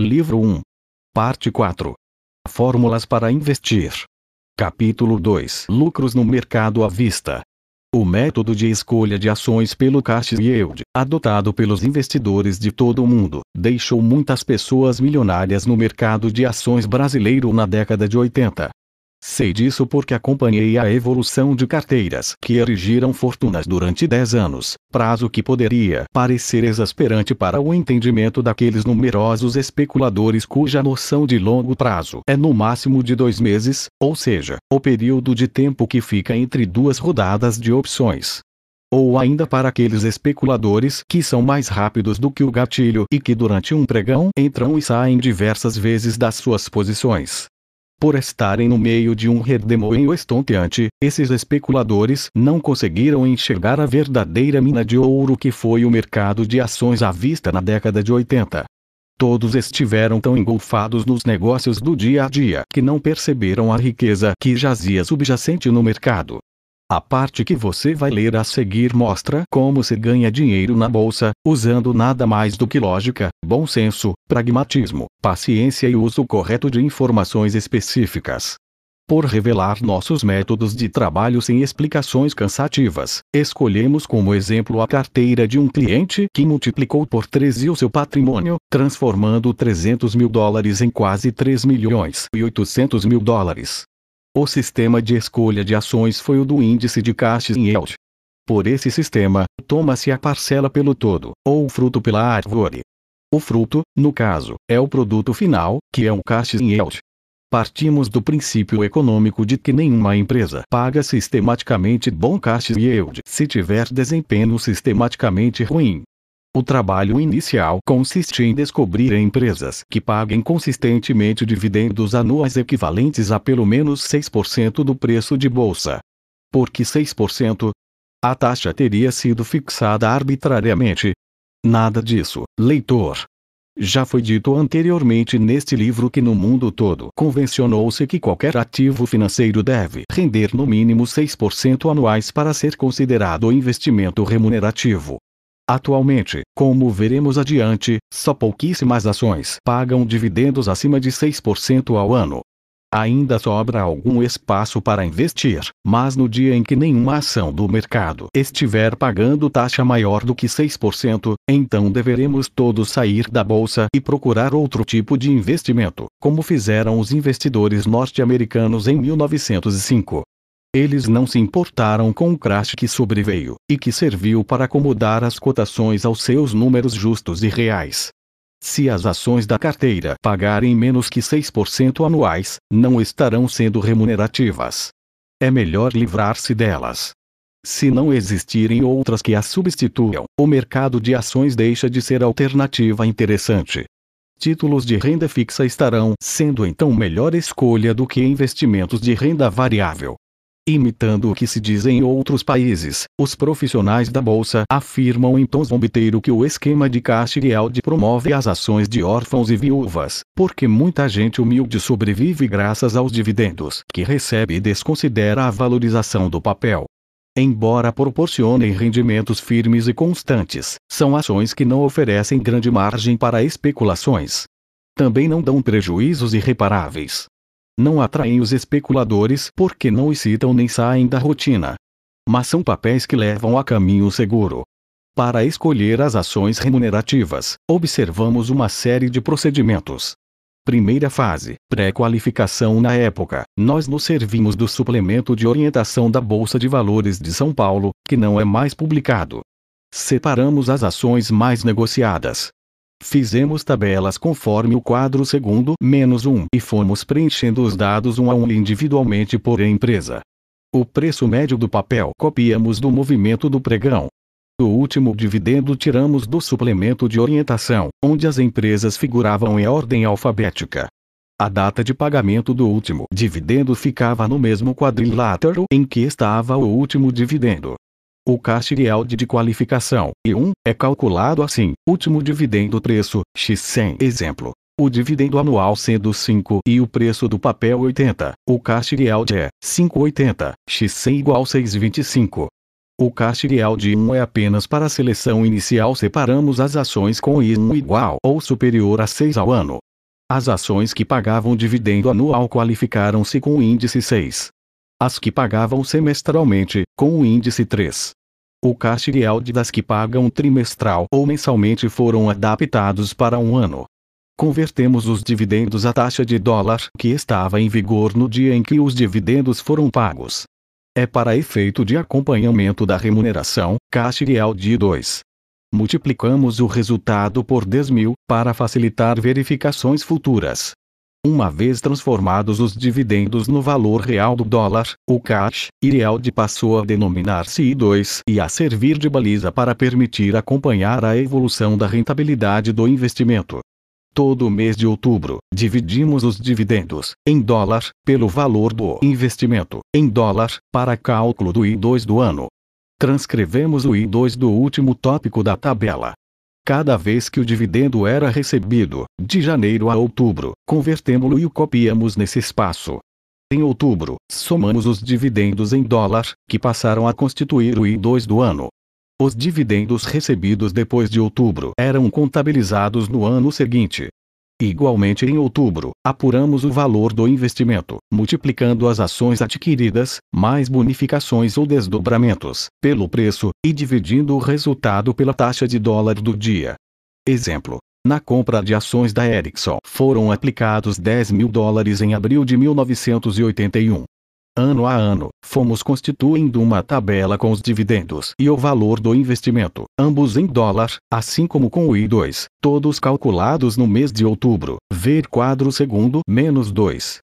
Livro 1. Parte 4. Fórmulas para investir. Capítulo 2. Lucros no mercado à vista. O método de escolha de ações pelo cash yield, adotado pelos investidores de todo o mundo, deixou muitas pessoas milionárias no mercado de ações brasileiro na década de 80. Sei disso porque acompanhei a evolução de carteiras que erigiram fortunas durante 10 anos, prazo que poderia parecer exasperante para o entendimento daqueles numerosos especuladores cuja noção de longo prazo é no máximo de dois meses, ou seja, o período de tempo que fica entre duas rodadas de opções ou ainda para aqueles especuladores que são mais rápidos do que o gatilho e que durante um pregão entram e saem diversas vezes das suas posições. Por estarem no meio de um redemoinho estonteante, esses especuladores não conseguiram enxergar a verdadeira mina de ouro que foi o mercado de ações à vista na década de 80. Todos estiveram tão engolfados nos negócios do dia a dia que não perceberam a riqueza que jazia subjacente no mercado. A parte que você vai ler a seguir mostra como se ganha dinheiro na bolsa, usando nada mais do que lógica, bom senso, pragmatismo, paciência e uso correto de informações específicas. Por revelar nossos métodos de trabalho sem explicações cansativas, escolhemos como exemplo a carteira de um cliente que multiplicou por 13 o seu patrimônio, transformando 300 mil dólares em quase 3 milhões e 800 mil dólares. O sistema de escolha de ações foi o do índice de cash yield. Por esse sistema, toma-se a parcela pelo todo, ou o fruto pela árvore. O fruto, no caso, é o produto final, que é o cash yield. Partimos do princípio econômico de que nenhuma empresa paga sistematicamente bom cash yield se tiver desempenho sistematicamente ruim. O trabalho inicial consiste em descobrir empresas que paguem consistentemente dividendos anuais equivalentes a pelo menos 6% do preço de bolsa. Por que 6%? A taxa teria sido fixada arbitrariamente. Nada disso, leitor. Já foi dito anteriormente neste livro que no mundo todo convencionou-se que qualquer ativo financeiro deve render no mínimo 6% anuais para ser considerado investimento remunerativo. Atualmente, como veremos adiante, só pouquíssimas ações pagam dividendos acima de 6% ao ano. Ainda sobra algum espaço para investir, mas no dia em que nenhuma ação do mercado estiver pagando taxa maior do que 6%, então deveremos todos sair da bolsa e procurar outro tipo de investimento, como fizeram os investidores norte-americanos em 1905. Eles não se importaram com o crash que sobreveio, e que serviu para acomodar as cotações aos seus números justos e reais. Se as ações da carteira pagarem menos que 6% anuais, não estarão sendo remunerativas. É melhor livrar-se delas. Se não existirem outras que as substituam, o mercado de ações deixa de ser alternativa interessante. Títulos de renda fixa estarão sendo então melhor escolha do que investimentos de renda variável. Imitando o que se diz em outros países, os profissionais da Bolsa afirmam em então tons zombeteiro que o esquema de Caixa Realdi promove as ações de órfãos e viúvas, porque muita gente humilde sobrevive graças aos dividendos que recebe e desconsidera a valorização do papel. Embora proporcionem rendimentos firmes e constantes, são ações que não oferecem grande margem para especulações. Também não dão prejuízos irreparáveis não atraem os especuladores porque não excitam nem saem da rotina. Mas são papéis que levam a caminho seguro. Para escolher as ações remunerativas, observamos uma série de procedimentos. Primeira fase: pré-qualificação na época. Nós nos servimos do suplemento de orientação da Bolsa de Valores de São Paulo, que não é mais publicado. Separamos as ações mais negociadas, Fizemos tabelas conforme o quadro segundo menos 1 e fomos preenchendo os dados um a um individualmente por empresa. O preço médio do papel copiamos do movimento do pregão. O último dividendo tiramos do suplemento de orientação, onde as empresas figuravam em ordem alfabética. A data de pagamento do último dividendo ficava no mesmo quadrilátero em que estava o último dividendo. O cash yield de qualificação I1 é calculado assim: último dividendo preço X100 exemplo. O dividendo anual sendo 5 e o preço do papel 80. O cash yield é 5,80 X100 igual 6,25. O cash yield 1 é apenas para a seleção inicial. Separamos as ações com I1 igual ou superior a 6 ao ano. As ações que pagavam dividendo anual qualificaram-se com o índice 6. As que pagavam semestralmente, com o índice 3. O cash yield das que pagam trimestral ou mensalmente foram adaptados para um ano. Convertemos os dividendos à taxa de dólar que estava em vigor no dia em que os dividendos foram pagos. É para efeito de acompanhamento da remuneração, cash yield 2. Multiplicamos o resultado por 10 mil, para facilitar verificações futuras. Uma vez transformados os dividendos no valor real do dólar, o cash, IREALD passou a denominar-se I2 e a servir de baliza para permitir acompanhar a evolução da rentabilidade do investimento. Todo mês de outubro, dividimos os dividendos, em dólar, pelo valor do investimento, em dólar, para cálculo do I2 do ano. Transcrevemos o I2 do último tópico da tabela, Cada vez que o dividendo era recebido, de janeiro a outubro, convertemos lo e o copiamos nesse espaço. Em outubro, somamos os dividendos em dólar, que passaram a constituir o I2 do ano. Os dividendos recebidos depois de outubro eram contabilizados no ano seguinte, Igualmente em outubro, apuramos o valor do investimento, multiplicando as ações adquiridas, mais bonificações ou desdobramentos, pelo preço, e dividindo o resultado pela taxa de dólar do dia. Exemplo. Na compra de ações da Ericsson foram aplicados 10 mil dólares em abril de 1981. Ano a ano, fomos constituindo uma tabela com os dividendos e o valor do investimento, ambos em dólar, assim como com o I2, todos calculados no mês de outubro. Ver quadro segundo menos 2.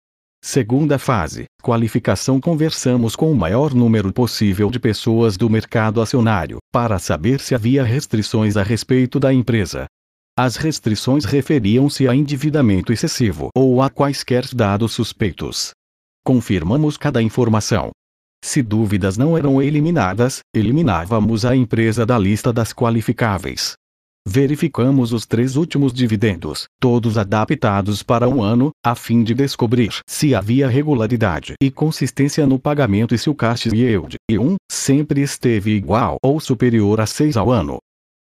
Segunda fase: qualificação. Conversamos com o maior número possível de pessoas do mercado acionário, para saber se havia restrições a respeito da empresa. As restrições referiam-se a endividamento excessivo ou a quaisquer dados suspeitos confirmamos cada informação. Se dúvidas não eram eliminadas, eliminávamos a empresa da lista das qualificáveis. Verificamos os três últimos dividendos, todos adaptados para um ano, a fim de descobrir se havia regularidade e consistência no pagamento e se o cash yield e 1 sempre esteve igual ou superior a 6 ao ano.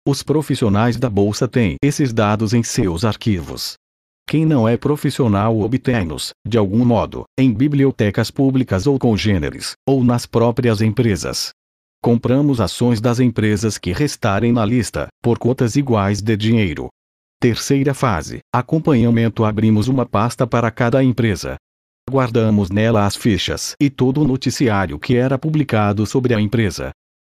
Os profissionais da bolsa têm esses dados em seus arquivos. Quem não é profissional obtém-nos, de algum modo, em bibliotecas públicas ou congêneres, ou nas próprias empresas. Compramos ações das empresas que restarem na lista, por cotas iguais de dinheiro. Terceira fase: acompanhamento. Abrimos uma pasta para cada empresa. Guardamos nela as fichas e todo o noticiário que era publicado sobre a empresa,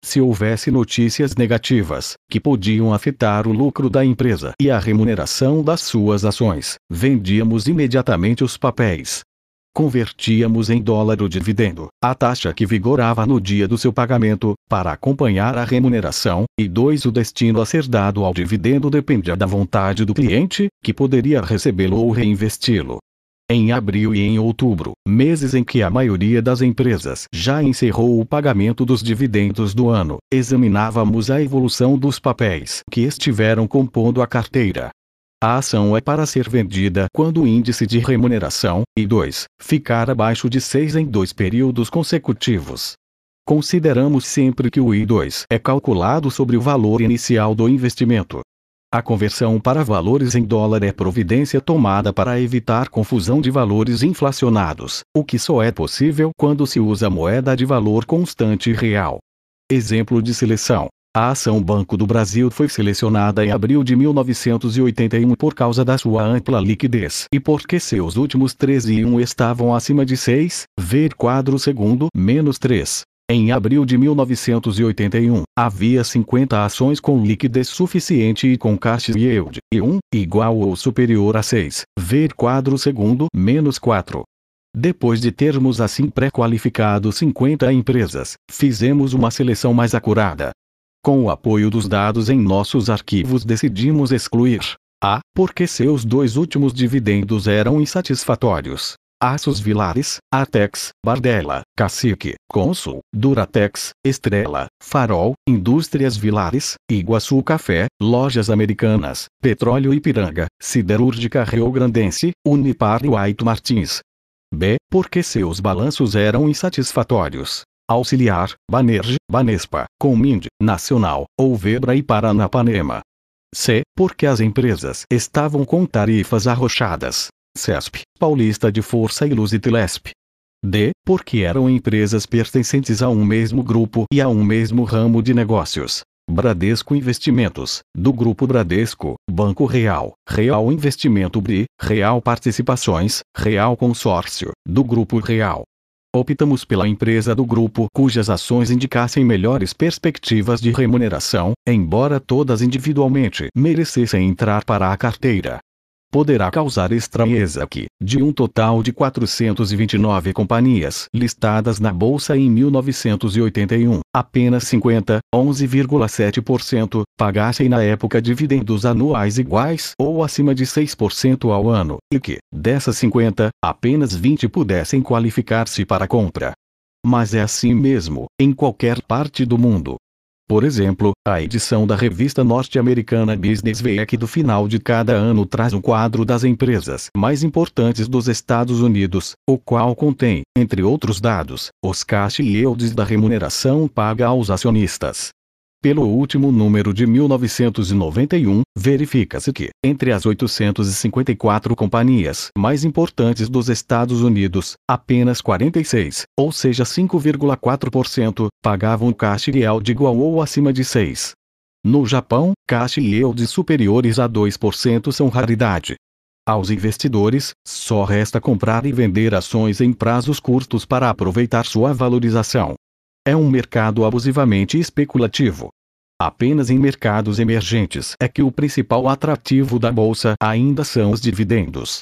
se houvesse notícias negativas, que podiam afetar o lucro da empresa e a remuneração das suas ações, vendíamos imediatamente os papéis. Convertíamos em dólar o dividendo, a taxa que vigorava no dia do seu pagamento, para acompanhar a remuneração, e 2. O destino a ser dado ao dividendo dependia da vontade do cliente, que poderia recebê-lo ou reinvesti-lo, em abril e em outubro, meses em que a maioria das empresas já encerrou o pagamento dos dividendos do ano, examinávamos a evolução dos papéis que estiveram compondo a carteira. A ação é para ser vendida quando o índice de remuneração, I2, ficar abaixo de 6 em dois períodos consecutivos. Consideramos sempre que o I2 é calculado sobre o valor inicial do investimento, a conversão para valores em dólar é providência tomada para evitar confusão de valores inflacionados, o que só é possível quando se usa moeda de valor constante real. Exemplo de seleção. A ação Banco do Brasil foi selecionada em abril de 1981 por causa da sua ampla liquidez e porque seus últimos 13 e 1 estavam acima de 6, ver quadro segundo, menos 3. Em abril de 1981, havia 50 ações com liquidez suficiente e com cash yield E1 igual ou superior a 6, ver quadro segundo menos 4. Depois de termos assim pré-qualificado 50 empresas, fizemos uma seleção mais acurada. Com o apoio dos dados em nossos arquivos decidimos excluir a, ah, porque seus dois últimos dividendos eram insatisfatórios, Aços Vilares, Atex, Bardela, Cacique, Consul, Duratex, Estrela, Farol, Indústrias Vilares, Iguaçu Café, Lojas Americanas, Petróleo Ipiranga, Siderúrgica Rio Grandense, Unipar e White Martins. B. Porque seus balanços eram insatisfatórios. Auxiliar, Banerj, Banespa, Comind, Nacional, Ouvebra e Paranapanema. C. Porque as empresas estavam com tarifas arrochadas, CESP, Paulista de Força e Luz e Telesp. D. Porque eram empresas pertencentes a um mesmo grupo e a um mesmo ramo de negócios. Bradesco Investimentos, do Grupo Bradesco, Banco Real, Real Investimento BRI, Real Participações, Real Consórcio, do Grupo Real. Optamos pela empresa do grupo cujas ações indicassem melhores perspectivas de remuneração, embora todas individualmente merecessem entrar para a carteira poderá causar estranheza que, de um total de 429 companhias listadas na Bolsa em 1981, apenas 50, 11,7%, pagassem na época dividendos anuais iguais ou acima de 6% ao ano, e que, dessas 50, apenas 20 pudessem qualificar-se para compra. Mas é assim mesmo, em qualquer parte do mundo, por exemplo, a edição da revista norte-americana Business Week do final de cada ano traz um quadro das empresas mais importantes dos Estados Unidos, o qual contém, entre outros dados, os cash yields da remuneração paga aos acionistas, pelo último número de 1991, verifica-se que, entre as 854 companhias mais importantes dos Estados Unidos, apenas 46, ou seja 5,4%, pagavam caixa e yield igual ou acima de 6. No Japão, caixa e superiores a 2% são raridade. Aos investidores, só resta comprar e vender ações em prazos curtos para aproveitar sua valorização. É um mercado abusivamente especulativo. Apenas em mercados emergentes é que o principal atrativo da bolsa ainda são os dividendos.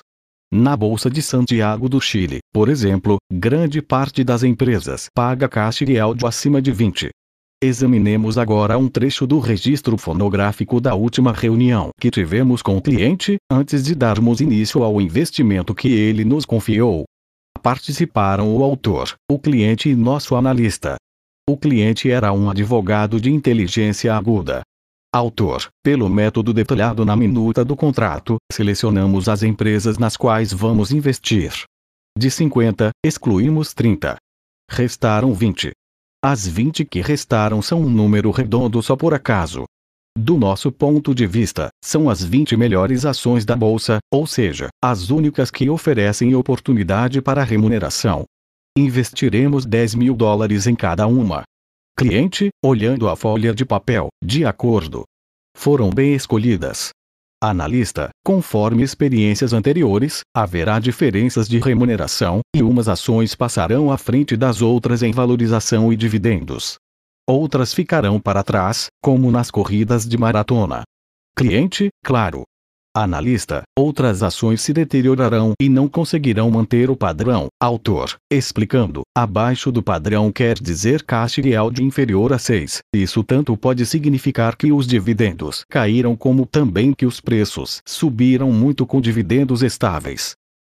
Na Bolsa de Santiago do Chile, por exemplo, grande parte das empresas paga caixa real áudio acima de 20. Examinemos agora um trecho do registro fonográfico da última reunião que tivemos com o cliente, antes de darmos início ao investimento que ele nos confiou. Participaram o autor, o cliente e nosso analista, o cliente era um advogado de inteligência aguda. Autor: Pelo método detalhado na minuta do contrato, selecionamos as empresas nas quais vamos investir. De 50, excluímos 30. Restaram 20. As 20 que restaram são um número redondo só por acaso. Do nosso ponto de vista, são as 20 melhores ações da bolsa, ou seja, as únicas que oferecem oportunidade para remuneração, Investiremos 10 mil dólares em cada uma. Cliente, olhando a folha de papel, de acordo. Foram bem escolhidas. Analista, conforme experiências anteriores, haverá diferenças de remuneração, e umas ações passarão à frente das outras em valorização e dividendos. Outras ficarão para trás, como nas corridas de maratona. Cliente, claro, analista, outras ações se deteriorarão e não conseguirão manter o padrão. Autor, explicando, abaixo do padrão quer dizer caixa real de inferior a 6. Isso tanto pode significar que os dividendos caíram como também que os preços subiram muito com dividendos estáveis.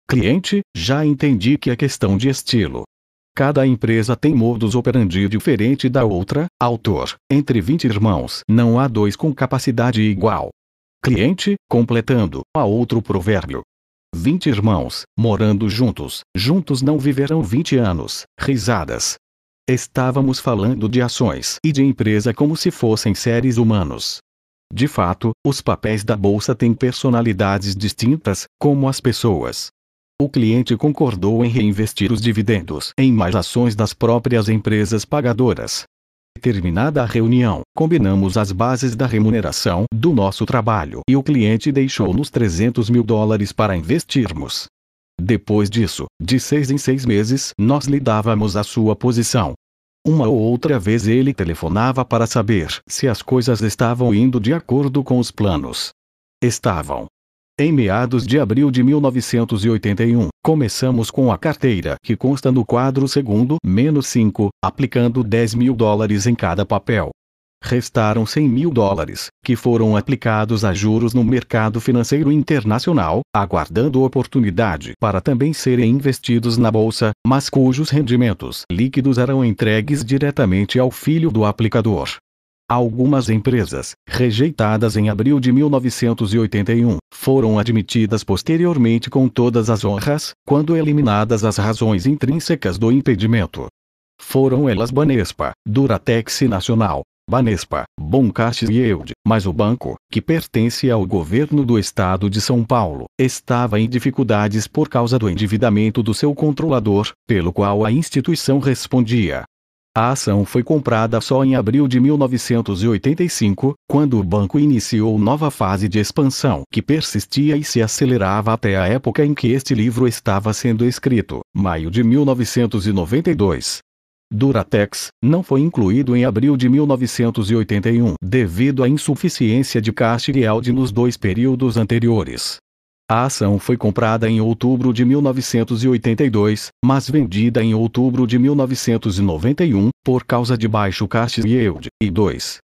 Cliente, já entendi que é questão de estilo. Cada empresa tem modus operandi diferente da outra. Autor: Entre 20 irmãos, não há dois com capacidade igual cliente, completando a outro provérbio. Vinte irmãos, morando juntos, juntos não viverão vinte anos, risadas. Estávamos falando de ações e de empresa como se fossem seres humanos. De fato, os papéis da bolsa têm personalidades distintas, como as pessoas. O cliente concordou em reinvestir os dividendos em mais ações das próprias empresas pagadoras, Terminada a reunião, combinamos as bases da remuneração do nosso trabalho e o cliente deixou-nos 300 mil dólares para investirmos. Depois disso, de seis em seis meses, nós lhe dávamos a sua posição. Uma ou outra vez ele telefonava para saber se as coisas estavam indo de acordo com os planos. Estavam, em meados de abril de 1981, começamos com a carteira que consta no quadro segundo menos 5, aplicando 10 mil dólares em cada papel. Restaram 100 mil dólares, que foram aplicados a juros no mercado financeiro internacional, aguardando oportunidade para também serem investidos na bolsa, mas cujos rendimentos líquidos eram entregues diretamente ao filho do aplicador, Algumas empresas, rejeitadas em abril de 1981, foram admitidas posteriormente com todas as honras, quando eliminadas as razões intrínsecas do impedimento. Foram elas Banespa, Duratex Nacional, Banespa, Boncast e Eude, mas o banco, que pertence ao governo do estado de São Paulo, estava em dificuldades por causa do endividamento do seu controlador, pelo qual a instituição respondia a ação foi comprada só em abril de 1985, quando o banco iniciou nova fase de expansão que persistia e se acelerava até a época em que este livro estava sendo escrito, maio de 1992. Duratex não foi incluído em abril de 1981 devido à insuficiência de caixa e áudio nos dois períodos anteriores. A ação foi comprada em outubro de 1982, mas vendida em outubro de 1991, por causa de baixo cash yield, e 2.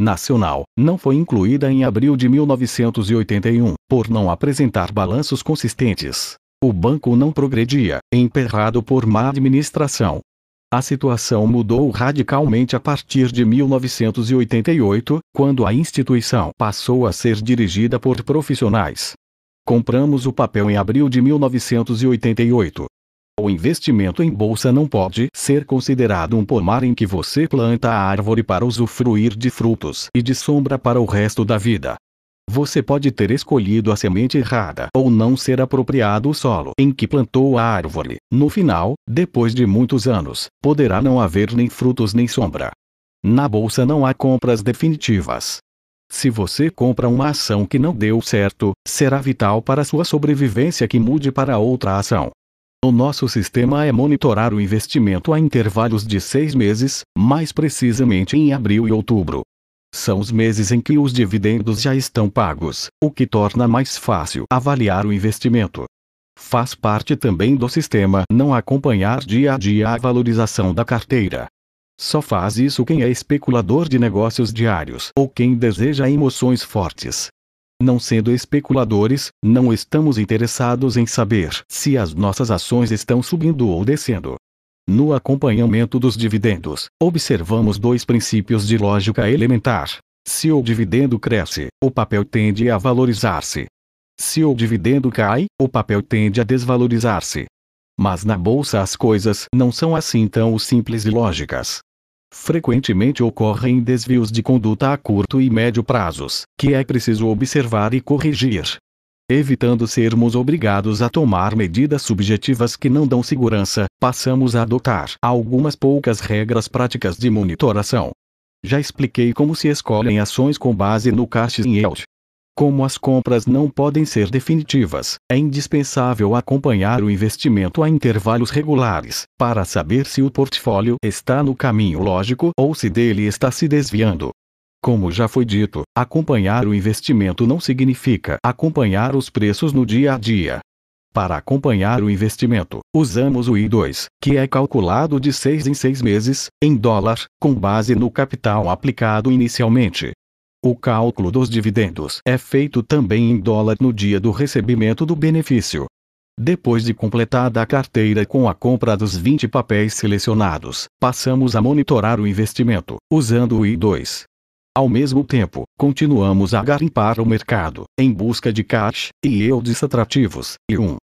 Nacional, não foi incluída em abril de 1981, por não apresentar balanços consistentes. O banco não progredia, emperrado por má administração. A situação mudou radicalmente a partir de 1988, quando a instituição passou a ser dirigida por profissionais. Compramos o papel em abril de 1988. O investimento em bolsa não pode ser considerado um pomar em que você planta a árvore para usufruir de frutos e de sombra para o resto da vida. Você pode ter escolhido a semente errada ou não ser apropriado o solo em que plantou a árvore. No final, depois de muitos anos, poderá não haver nem frutos nem sombra. Na bolsa não há compras definitivas. Se você compra uma ação que não deu certo, será vital para sua sobrevivência que mude para outra ação. O nosso sistema é monitorar o investimento a intervalos de seis meses, mais precisamente em abril e outubro. São os meses em que os dividendos já estão pagos, o que torna mais fácil avaliar o investimento. Faz parte também do sistema não acompanhar dia a dia a valorização da carteira, só faz isso quem é especulador de negócios diários ou quem deseja emoções fortes. Não sendo especuladores, não estamos interessados em saber se as nossas ações estão subindo ou descendo. No acompanhamento dos dividendos, observamos dois princípios de lógica elementar. Se o dividendo cresce, o papel tende a valorizar-se. Se o dividendo cai, o papel tende a desvalorizar-se. Mas na bolsa as coisas não são assim tão simples e lógicas frequentemente ocorrem desvios de conduta a curto e médio prazos, que é preciso observar e corrigir. Evitando sermos obrigados a tomar medidas subjetivas que não dão segurança, passamos a adotar algumas poucas regras práticas de monitoração. Já expliquei como se escolhem ações com base no Cash Yield. Como as compras não podem ser definitivas, é indispensável acompanhar o investimento a intervalos regulares, para saber se o portfólio está no caminho lógico ou se dele está se desviando. Como já foi dito, acompanhar o investimento não significa acompanhar os preços no dia a dia. Para acompanhar o investimento, usamos o I2, que é calculado de 6 em 6 meses, em dólar, com base no capital aplicado inicialmente, o cálculo dos dividendos é feito também em dólar no dia do recebimento do benefício. Depois de completada a carteira com a compra dos 20 papéis selecionados, passamos a monitorar o investimento, usando o I2. Ao mesmo tempo, continuamos a garimpar o mercado, em busca de cash e yields atrativos, e 1. Um.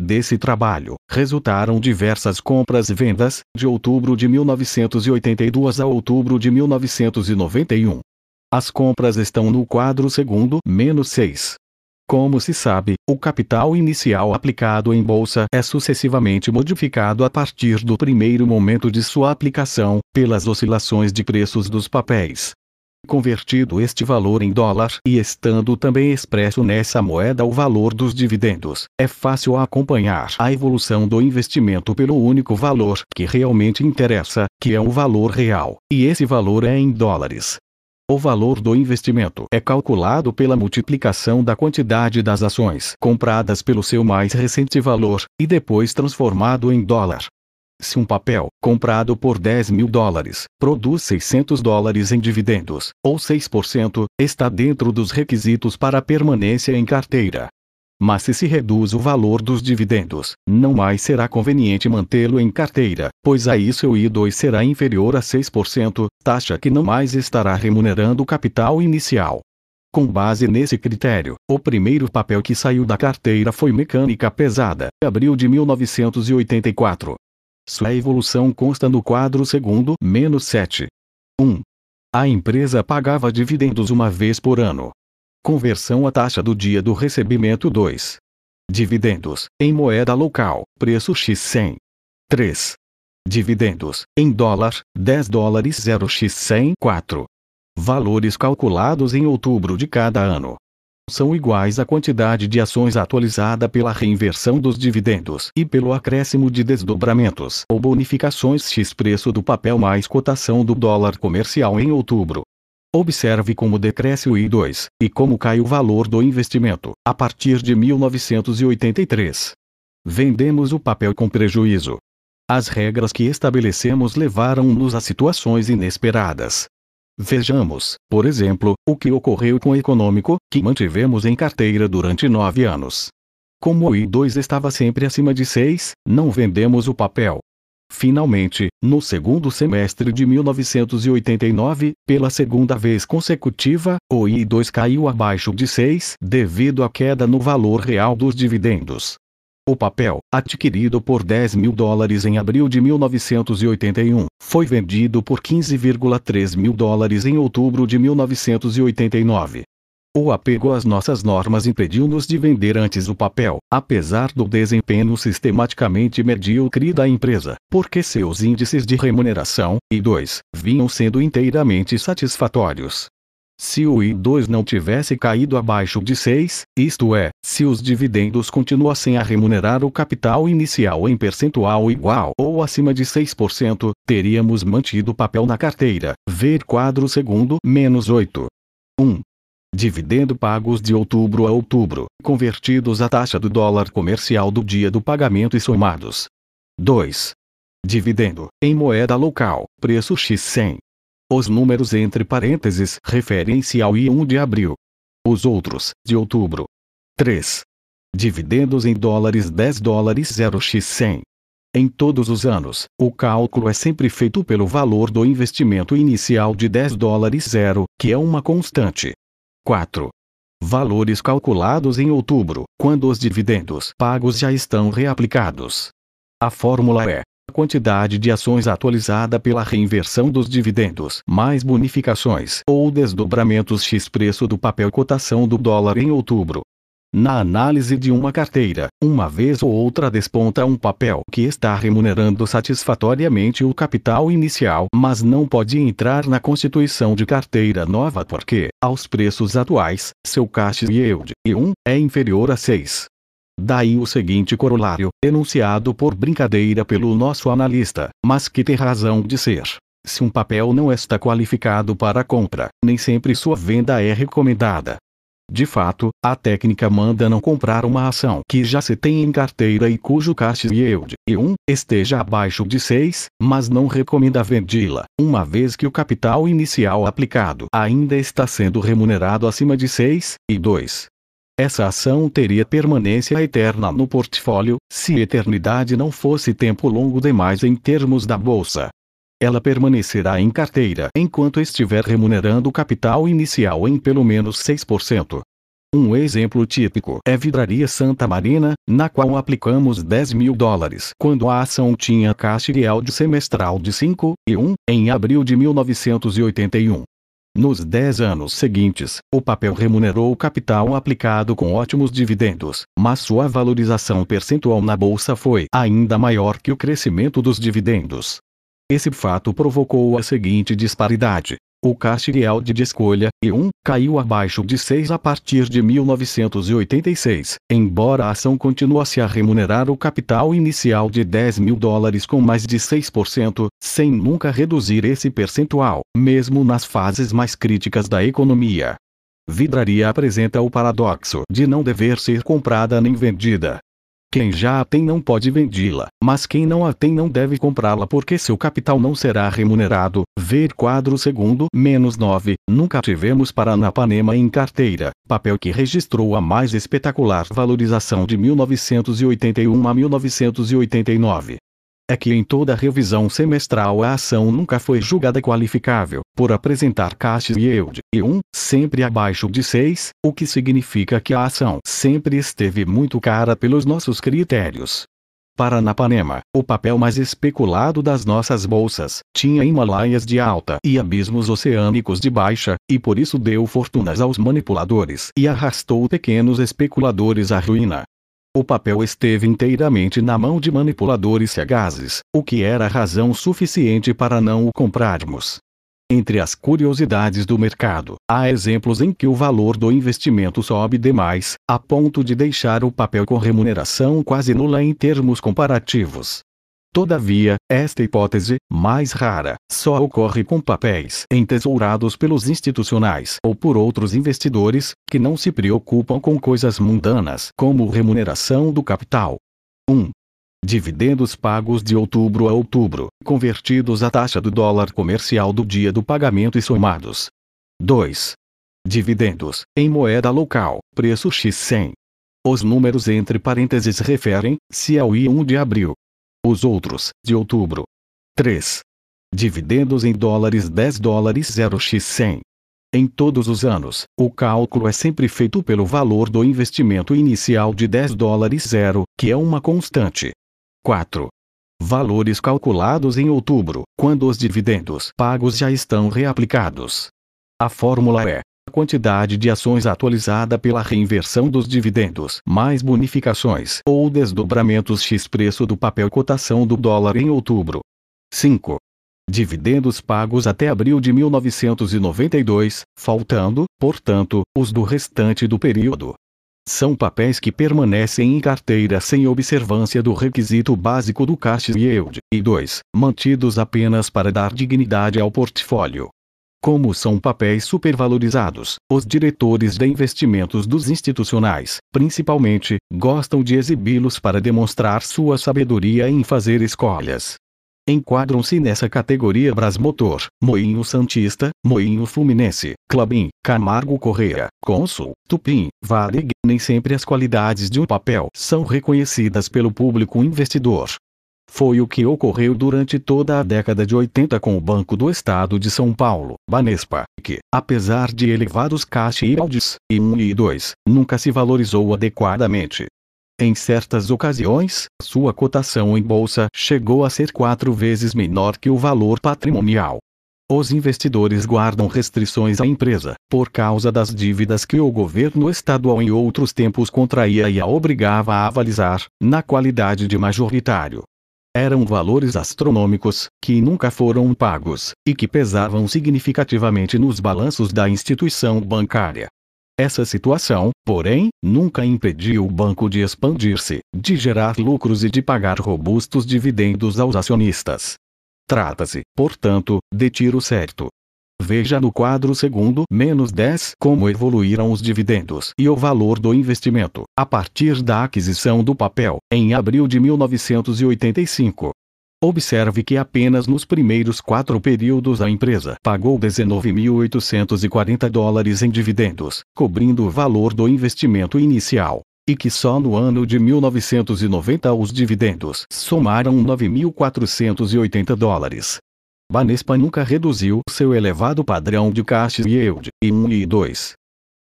Desse trabalho, resultaram diversas compras e vendas, de outubro de 1982 a outubro de 1991. As compras estão no quadro segundo menos 6. Como se sabe, o capital inicial aplicado em bolsa é sucessivamente modificado a partir do primeiro momento de sua aplicação, pelas oscilações de preços dos papéis. Convertido este valor em dólar e estando também expresso nessa moeda o valor dos dividendos, é fácil acompanhar a evolução do investimento pelo único valor que realmente interessa, que é o valor real, e esse valor é em dólares. O valor do investimento é calculado pela multiplicação da quantidade das ações compradas pelo seu mais recente valor, e depois transformado em dólar. Se um papel, comprado por 10 mil dólares, produz 600 dólares em dividendos, ou 6%, está dentro dos requisitos para permanência em carteira mas se se reduz o valor dos dividendos, não mais será conveniente mantê-lo em carteira, pois aí seu I2 será inferior a 6%, taxa que não mais estará remunerando o capital inicial. Com base nesse critério, o primeiro papel que saiu da carteira foi Mecânica Pesada, abril de 1984. Sua evolução consta no quadro segundo, menos 7. 1. A empresa pagava dividendos uma vez por ano, Conversão à taxa do dia do recebimento 2. Dividendos, em moeda local, preço X100. 3. Dividendos, em dólar, 10 dólares 0x100 4. Valores calculados em outubro de cada ano. São iguais à quantidade de ações atualizada pela reinversão dos dividendos e pelo acréscimo de desdobramentos ou bonificações X preço do papel mais cotação do dólar comercial em outubro. Observe como decresce o I2 e como cai o valor do investimento a partir de 1983. Vendemos o papel com prejuízo. As regras que estabelecemos levaram-nos a situações inesperadas. Vejamos, por exemplo, o que ocorreu com o econômico, que mantivemos em carteira durante nove anos. Como o I2 estava sempre acima de 6, não vendemos o papel, Finalmente, no segundo semestre de 1989, pela segunda vez consecutiva, o I2 caiu abaixo de 6 devido à queda no valor real dos dividendos. O papel, adquirido por 10 mil dólares em abril de 1981, foi vendido por 15,3 mil dólares em outubro de 1989. O apego às nossas normas impediu-nos de vender antes o papel, apesar do desempenho sistematicamente medíocre da empresa, porque seus índices de remuneração, I2, vinham sendo inteiramente satisfatórios. Se o I2 não tivesse caído abaixo de 6, isto é, se os dividendos continuassem a remunerar o capital inicial em percentual igual ou acima de 6%, teríamos mantido o papel na carteira. Ver quadro segundo, menos 8. 1 dividendo pagos de outubro a outubro, convertidos à taxa do dólar comercial do dia do pagamento e somados. 2. Dividendo, em moeda local, preço X100. Os números entre parênteses referem-se ao I1 de abril. Os outros, de outubro. 3. Dividendos em dólares 10 dólares 0x100. Em todos os anos, o cálculo é sempre feito pelo valor do investimento inicial de 10 dólares 0, que é uma constante. 4. Valores calculados em outubro, quando os dividendos pagos já estão reaplicados. A fórmula é a quantidade de ações atualizada pela reinversão dos dividendos, mais bonificações ou desdobramentos x preço do papel cotação do dólar em outubro, na análise de uma carteira, uma vez ou outra desponta um papel que está remunerando satisfatoriamente o capital inicial, mas não pode entrar na constituição de carteira nova porque, aos preços atuais, seu cash yield, I1, é inferior a 6. Daí o seguinte corolário, enunciado por brincadeira pelo nosso analista, mas que tem razão de ser. Se um papel não está qualificado para compra, nem sempre sua venda é recomendada, de fato, a técnica manda não comprar uma ação que já se tem em carteira e cujo cash yield I1 esteja abaixo de 6, mas não recomenda vendê-la, uma vez que o capital inicial aplicado ainda está sendo remunerado acima de 6 e 2. Essa ação teria permanência eterna no portfólio, se eternidade não fosse tempo longo demais em termos da bolsa ela permanecerá em carteira enquanto estiver remunerando o capital inicial em pelo menos 6%. Um exemplo típico é Vidraria Santa Marina, na qual aplicamos 10 mil dólares quando a ação tinha caixa real de semestral de 5 e 1, em abril de 1981. Nos 10 anos seguintes, o papel remunerou o capital aplicado com ótimos dividendos, mas sua valorização percentual na bolsa foi ainda maior que o crescimento dos dividendos. Esse fato provocou a seguinte disparidade. O caste real de escolha, E1, caiu abaixo de 6 a partir de 1986, embora a ação continuasse a remunerar o capital inicial de 10 mil dólares com mais de 6%, sem nunca reduzir esse percentual, mesmo nas fases mais críticas da economia. Vidraria apresenta o paradoxo de não dever ser comprada nem vendida, quem já a tem não pode vendê-la, mas quem não a tem não deve comprá-la porque seu capital não será remunerado. Ver quadro segundo menos 9. Nunca tivemos Paranapanema em carteira, papel que registrou a mais espetacular valorização de 1981 a 1989 é que em toda a revisão semestral a ação nunca foi julgada qualificável, por apresentar caixas yield e 1, sempre abaixo de 6, o que significa que a ação sempre esteve muito cara pelos nossos critérios. Para Napanema, o papel mais especulado das nossas bolsas, tinha Himalaias de alta e abismos oceânicos de baixa, e por isso deu fortunas aos manipuladores e arrastou pequenos especuladores à ruína. O papel esteve inteiramente na mão de manipuladores sagazes, o que era razão suficiente para não o comprarmos. Entre as curiosidades do mercado, há exemplos em que o valor do investimento sobe demais, a ponto de deixar o papel com remuneração quase nula em termos comparativos. Todavia, esta hipótese, mais rara, só ocorre com papéis entesourados pelos institucionais ou por outros investidores, que não se preocupam com coisas mundanas como remuneração do capital. 1. Dividendos pagos de outubro a outubro, convertidos à taxa do dólar comercial do dia do pagamento e somados. 2. Dividendos, em moeda local, preço X100. Os números entre parênteses referem-se ao I1 de abril, os outros, de outubro. 3. Dividendos em dólares 10 dólares 0x100. Em todos os anos, o cálculo é sempre feito pelo valor do investimento inicial de 10 dólares 0, que é uma constante. 4. Valores calculados em outubro, quando os dividendos pagos já estão reaplicados. A fórmula é quantidade de ações atualizada pela reinversão dos dividendos, mais bonificações ou desdobramentos x preço do papel cotação do dólar em outubro. 5. Dividendos pagos até abril de 1992, faltando, portanto, os do restante do período. São papéis que permanecem em carteira sem observância do requisito básico do cash yield, e 2. Mantidos apenas para dar dignidade ao portfólio. Como são papéis supervalorizados, os diretores de investimentos dos institucionais, principalmente, gostam de exibi-los para demonstrar sua sabedoria em fazer escolhas. Enquadram-se nessa categoria Brasmotor, Moinho Santista, Moinho Fluminense, Clabin, Camargo Correia, Consul, Tupim, Varig. Nem sempre as qualidades de um papel são reconhecidas pelo público investidor, foi o que ocorreu durante toda a década de 80 com o Banco do Estado de São Paulo, Banespa, que, apesar de elevados caixa e baldes, e 1 e 2, nunca se valorizou adequadamente. Em certas ocasiões, sua cotação em bolsa chegou a ser quatro vezes menor que o valor patrimonial. Os investidores guardam restrições à empresa, por causa das dívidas que o governo estadual em outros tempos contraía e a obrigava a avalizar, na qualidade de majoritário. Eram valores astronômicos, que nunca foram pagos, e que pesavam significativamente nos balanços da instituição bancária. Essa situação, porém, nunca impediu o banco de expandir-se, de gerar lucros e de pagar robustos dividendos aos acionistas. Trata-se, portanto, de tiro certo. Veja no quadro segundo, menos 10, como evoluíram os dividendos e o valor do investimento, a partir da aquisição do papel, em abril de 1985. Observe que apenas nos primeiros quatro períodos a empresa pagou 19.840 dólares em dividendos, cobrindo o valor do investimento inicial e que só no ano de 1990 os dividendos somaram 9.480 dólares, Banespa nunca reduziu seu elevado padrão de cash yield, I1 e I2.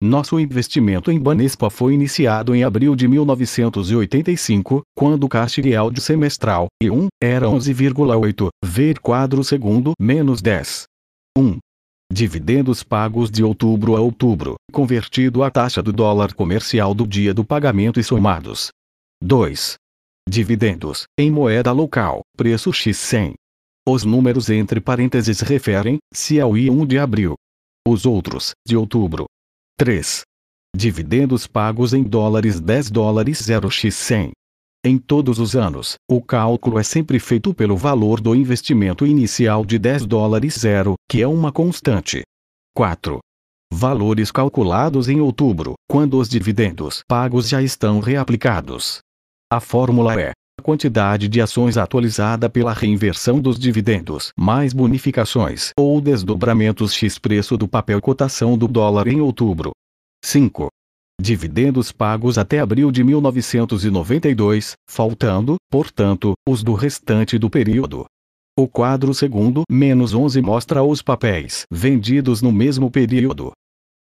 Nosso investimento em Banespa foi iniciado em abril de 1985, quando o cash yield semestral, I1, era 11,8, ver 4 segundo menos 10. 1. Dividendos pagos de outubro a outubro, convertido à taxa do dólar comercial do dia do pagamento e somados. 2. Dividendos, em moeda local, preço X100, os números entre parênteses referem, se ao I 1 de abril. Os outros, de outubro. 3. Dividendos pagos em dólares 10 dólares 0x100. Em todos os anos, o cálculo é sempre feito pelo valor do investimento inicial de 10 dólares 0, que é uma constante. 4. Valores calculados em outubro, quando os dividendos pagos já estão reaplicados. A fórmula é quantidade de ações atualizada pela reinversão dos dividendos, mais bonificações ou desdobramentos X preço do papel cotação do dólar em outubro. 5. Dividendos pagos até abril de 1992, faltando, portanto, os do restante do período. O quadro segundo, menos 11 mostra os papéis vendidos no mesmo período,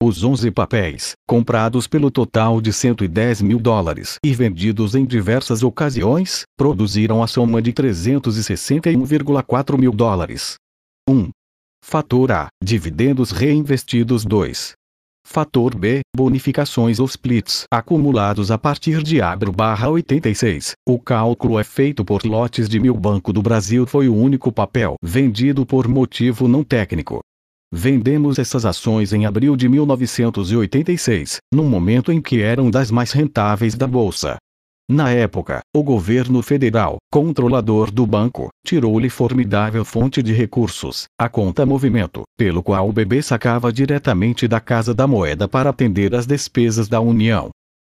os 11 papéis, comprados pelo total de 110 mil dólares e vendidos em diversas ocasiões, produziram a soma de 361,4 mil dólares. 1. Fator A: dividendos reinvestidos. 2. Fator B, bonificações ou splits acumulados a partir de abro/86. O cálculo é feito por lotes de mil. Banco do Brasil foi o único papel vendido por motivo não técnico. Vendemos essas ações em abril de 1986, num momento em que eram das mais rentáveis da bolsa. Na época, o governo federal, controlador do banco, tirou-lhe formidável fonte de recursos, a conta movimento, pelo qual o bebê sacava diretamente da Casa da Moeda para atender às despesas da União.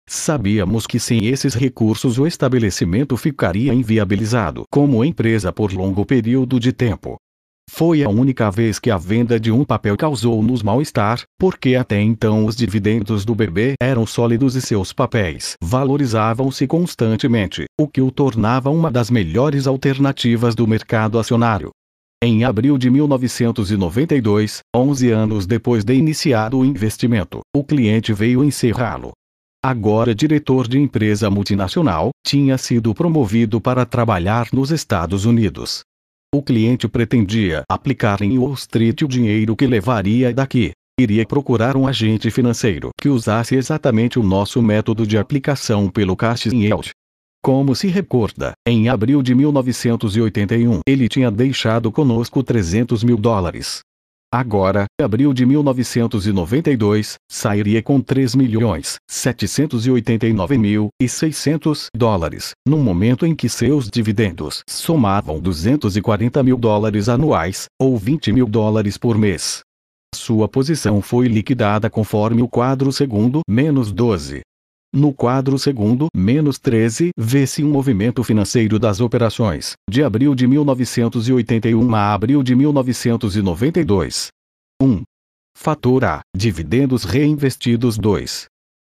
Sabíamos que sem esses recursos o estabelecimento ficaria inviabilizado como empresa por longo período de tempo, foi a única vez que a venda de um papel causou-nos mal-estar, porque até então os dividendos do bebê eram sólidos e seus papéis valorizavam-se constantemente, o que o tornava uma das melhores alternativas do mercado acionário. Em abril de 1992, 11 anos depois de iniciado o investimento, o cliente veio encerrá-lo. Agora diretor de empresa multinacional, tinha sido promovido para trabalhar nos Estados Unidos, o cliente pretendia aplicar em Wall Street o dinheiro que levaria daqui. Iria procurar um agente financeiro que usasse exatamente o nosso método de aplicação pelo cash yield. Como se recorda, em abril de 1981 ele tinha deixado conosco 300 mil dólares agora, abril de 1992, sairia com 3 milhões 789.600 dólares, num momento em que seus dividendos somavam 240 mil dólares anuais, ou 20 mil dólares por mês. Sua posição foi liquidada conforme o quadro segundo menos 12 no quadro segundo, menos 13, vê-se um movimento financeiro das operações, de abril de 1981 a abril de 1992. 1. Fator A, dividendos reinvestidos 2.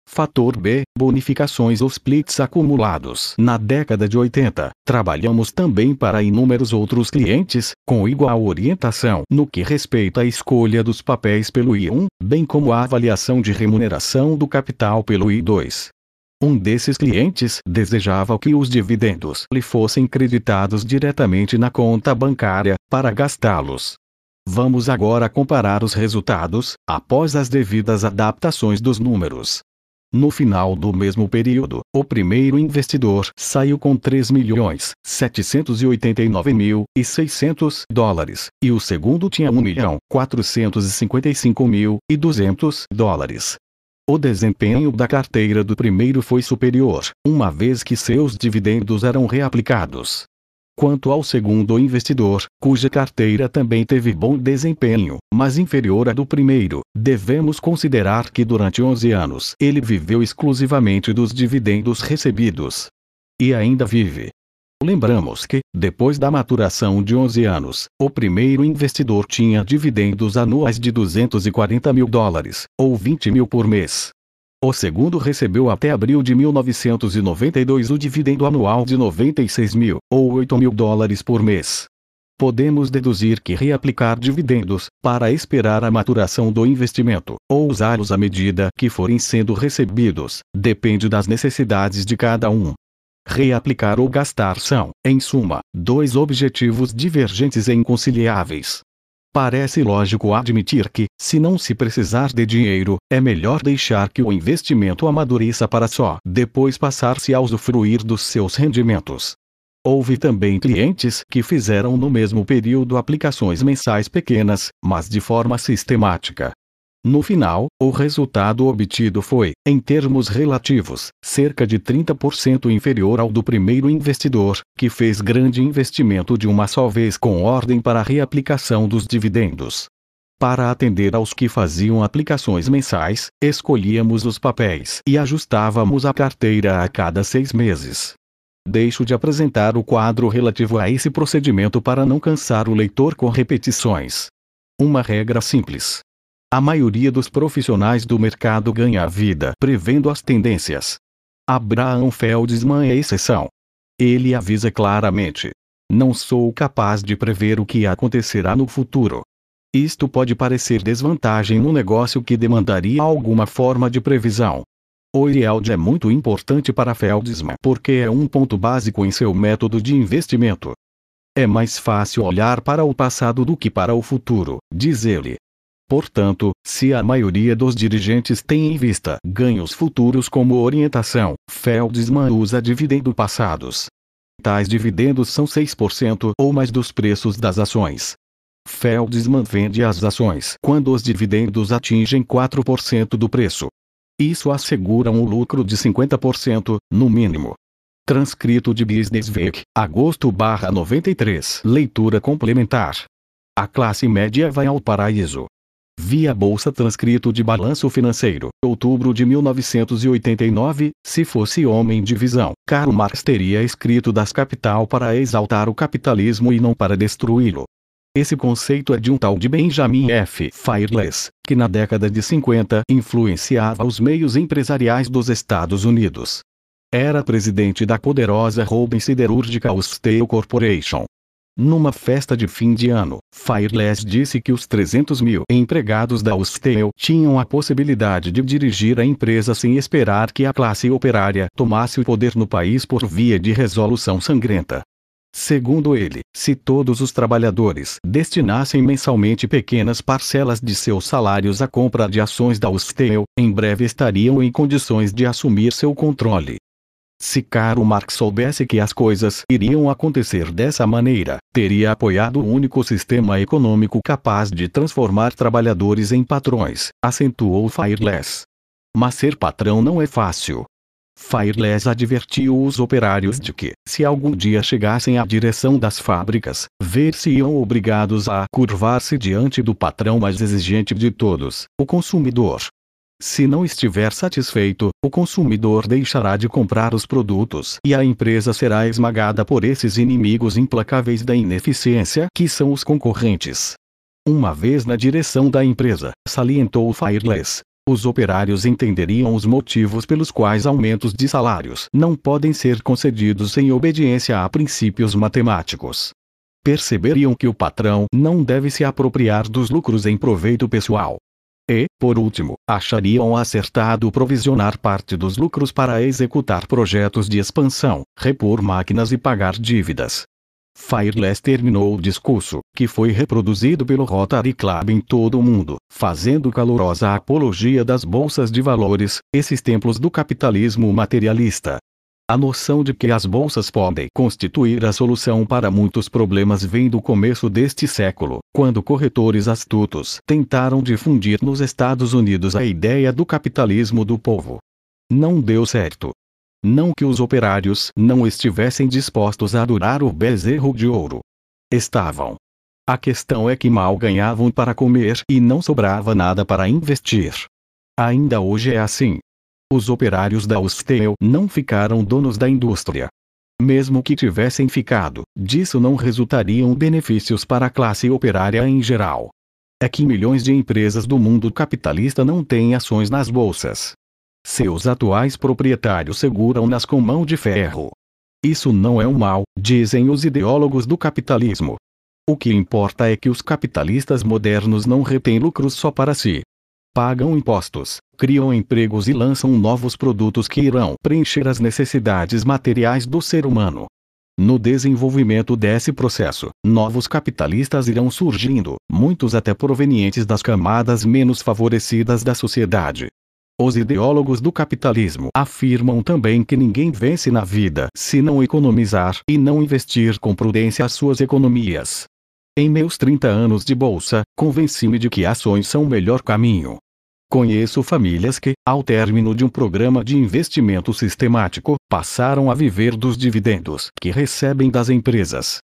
Fator B, bonificações ou splits acumulados na década de 80. Trabalhamos também para inúmeros outros clientes, com igual orientação no que respeita à escolha dos papéis pelo I1, bem como a avaliação de remuneração do capital pelo I2. Um desses clientes desejava que os dividendos lhe fossem creditados diretamente na conta bancária, para gastá-los. Vamos agora comparar os resultados, após as devidas adaptações dos números. No final do mesmo período, o primeiro investidor saiu com 3 milhões 789 mil e 600 dólares, e o segundo tinha 1 milhão 455 mil e 200 dólares. O desempenho da carteira do primeiro foi superior, uma vez que seus dividendos eram reaplicados, Quanto ao segundo investidor, cuja carteira também teve bom desempenho, mas inferior à do primeiro, devemos considerar que durante 11 anos ele viveu exclusivamente dos dividendos recebidos. E ainda vive. Lembramos que, depois da maturação de 11 anos, o primeiro investidor tinha dividendos anuais de 240 mil dólares, ou 20 mil por mês. O segundo recebeu até abril de 1992 o dividendo anual de 96 mil, ou 8 mil dólares por mês. Podemos deduzir que reaplicar dividendos, para esperar a maturação do investimento, ou usá-los à medida que forem sendo recebidos, depende das necessidades de cada um. Reaplicar ou gastar são, em suma, dois objetivos divergentes e inconciliáveis. Parece lógico admitir que, se não se precisar de dinheiro, é melhor deixar que o investimento amadureça para só depois passar-se a usufruir dos seus rendimentos. Houve também clientes que fizeram no mesmo período aplicações mensais pequenas, mas de forma sistemática. No final, o resultado obtido foi, em termos relativos, cerca de 30% inferior ao do primeiro investidor, que fez grande investimento de uma só vez com ordem para a reaplicação dos dividendos. Para atender aos que faziam aplicações mensais, escolhíamos os papéis e ajustávamos a carteira a cada seis meses. Deixo de apresentar o quadro relativo a esse procedimento para não cansar o leitor com repetições. Uma regra simples. A maioria dos profissionais do mercado ganha a vida prevendo as tendências. Abraham Feldman é exceção. Ele avisa claramente: Não sou capaz de prever o que acontecerá no futuro. Isto pode parecer desvantagem no negócio que demandaria alguma forma de previsão. O yield é muito importante para Feldman porque é um ponto básico em seu método de investimento. É mais fácil olhar para o passado do que para o futuro, diz ele. Portanto, se a maioria dos dirigentes tem em vista ganhos futuros como orientação, Feldman usa dividendo passados. Tais dividendos são 6% ou mais dos preços das ações. Feldman vende as ações quando os dividendos atingem 4% do preço. Isso assegura um lucro de 50%, no mínimo. Transcrito de Business Week, agosto/93. Leitura complementar. A classe média vai ao paraíso via Bolsa Transcrito de Balanço Financeiro, outubro de 1989, se fosse homem de visão, Karl Marx teria escrito das capital para exaltar o capitalismo e não para destruí-lo. Esse conceito é de um tal de Benjamin F. Fireless, que na década de 50 influenciava os meios empresariais dos Estados Unidos. Era presidente da poderosa Rubin Siderúrgica Steel Corporation, numa festa de fim de ano, Fireless disse que os 300 mil empregados da Ustel tinham a possibilidade de dirigir a empresa sem esperar que a classe operária tomasse o poder no país por via de resolução sangrenta. Segundo ele, se todos os trabalhadores destinassem mensalmente pequenas parcelas de seus salários à compra de ações da Ustel, em breve estariam em condições de assumir seu controle. Se Karl Marx soubesse que as coisas iriam acontecer dessa maneira, teria apoiado o único sistema econômico capaz de transformar trabalhadores em patrões, acentuou Fairless. Mas ser patrão não é fácil. Fairless advertiu os operários de que, se algum dia chegassem à direção das fábricas, ver-se-iam obrigados a curvar-se diante do patrão mais exigente de todos, o consumidor. Se não estiver satisfeito, o consumidor deixará de comprar os produtos e a empresa será esmagada por esses inimigos implacáveis da ineficiência que são os concorrentes. Uma vez na direção da empresa, salientou Fireless, os operários entenderiam os motivos pelos quais aumentos de salários não podem ser concedidos em obediência a princípios matemáticos. Perceberiam que o patrão não deve se apropriar dos lucros em proveito pessoal. E, por último, achariam acertado provisionar parte dos lucros para executar projetos de expansão, repor máquinas e pagar dívidas. Fireless terminou o discurso, que foi reproduzido pelo Rotary Club em todo o mundo, fazendo calorosa apologia das bolsas de valores, esses templos do capitalismo materialista. A noção de que as bolsas podem constituir a solução para muitos problemas vem do começo deste século, quando corretores astutos tentaram difundir nos Estados Unidos a ideia do capitalismo do povo. Não deu certo. Não que os operários não estivessem dispostos a adorar o bezerro de ouro. Estavam. A questão é que mal ganhavam para comer e não sobrava nada para investir. Ainda hoje é assim. Os operários da Ustel não ficaram donos da indústria. Mesmo que tivessem ficado, disso não resultariam benefícios para a classe operária em geral. É que milhões de empresas do mundo capitalista não têm ações nas bolsas. Seus atuais proprietários seguram-nas com mão de ferro. Isso não é um mal, dizem os ideólogos do capitalismo. O que importa é que os capitalistas modernos não retêm lucros só para si, pagam impostos, criam empregos e lançam novos produtos que irão preencher as necessidades materiais do ser humano. No desenvolvimento desse processo, novos capitalistas irão surgindo, muitos até provenientes das camadas menos favorecidas da sociedade. Os ideólogos do capitalismo afirmam também que ninguém vence na vida se não economizar e não investir com prudência as suas economias. Em meus 30 anos de bolsa, convenci-me de que ações são o melhor caminho. Conheço famílias que, ao término de um programa de investimento sistemático, passaram a viver dos dividendos que recebem das empresas.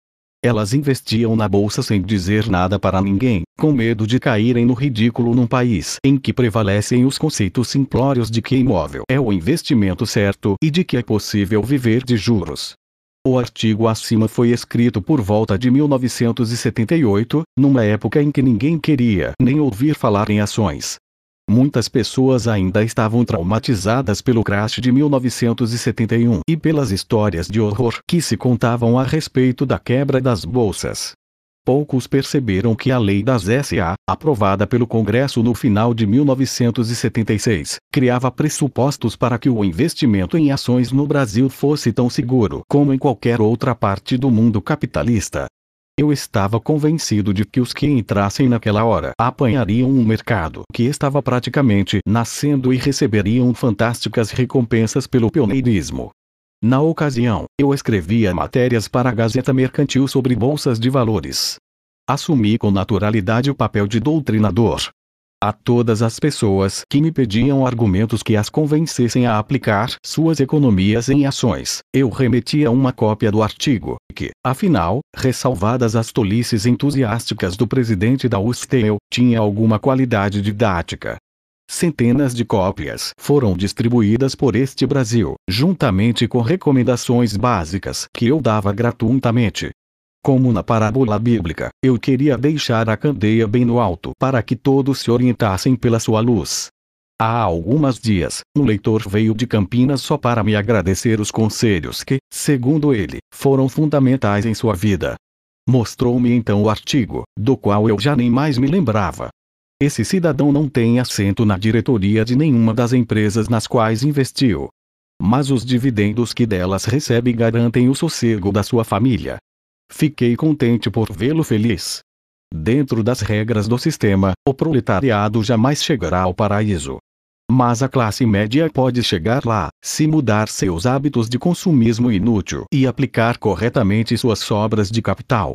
Elas investiam na bolsa sem dizer nada para ninguém, com medo de caírem no ridículo num país em que prevalecem os conceitos simplórios de que imóvel é o investimento certo e de que é possível viver de juros. O artigo acima foi escrito por volta de 1978, numa época em que ninguém queria nem ouvir falar em ações, Muitas pessoas ainda estavam traumatizadas pelo crash de 1971 e pelas histórias de horror que se contavam a respeito da quebra das bolsas. Poucos perceberam que a Lei das SA, aprovada pelo Congresso no final de 1976, criava pressupostos para que o investimento em ações no Brasil fosse tão seguro como em qualquer outra parte do mundo capitalista. Eu estava convencido de que os que entrassem naquela hora apanhariam um mercado que estava praticamente nascendo e receberiam fantásticas recompensas pelo pioneirismo. Na ocasião, eu escrevia matérias para a Gazeta Mercantil sobre bolsas de valores. Assumi com naturalidade o papel de doutrinador, a todas as pessoas que me pediam argumentos que as convencessem a aplicar suas economias em ações. Eu remetia uma cópia do artigo, que, afinal, ressalvadas as tolices entusiásticas do presidente da USTEL, tinha alguma qualidade didática. Centenas de cópias foram distribuídas por este Brasil, juntamente com recomendações básicas que eu dava gratuitamente. Como na parábola bíblica, eu queria deixar a candeia bem no alto para que todos se orientassem pela sua luz. Há alguns dias, um leitor veio de Campinas só para me agradecer os conselhos que, segundo ele, foram fundamentais em sua vida. Mostrou-me então o artigo, do qual eu já nem mais me lembrava. Esse cidadão não tem assento na diretoria de nenhuma das empresas nas quais investiu. Mas os dividendos que delas recebe garantem o sossego da sua família, Fiquei contente por vê-lo feliz. Dentro das regras do sistema, o proletariado jamais chegará ao paraíso. Mas a classe média pode chegar lá, se mudar seus hábitos de consumismo inútil e aplicar corretamente suas sobras de capital.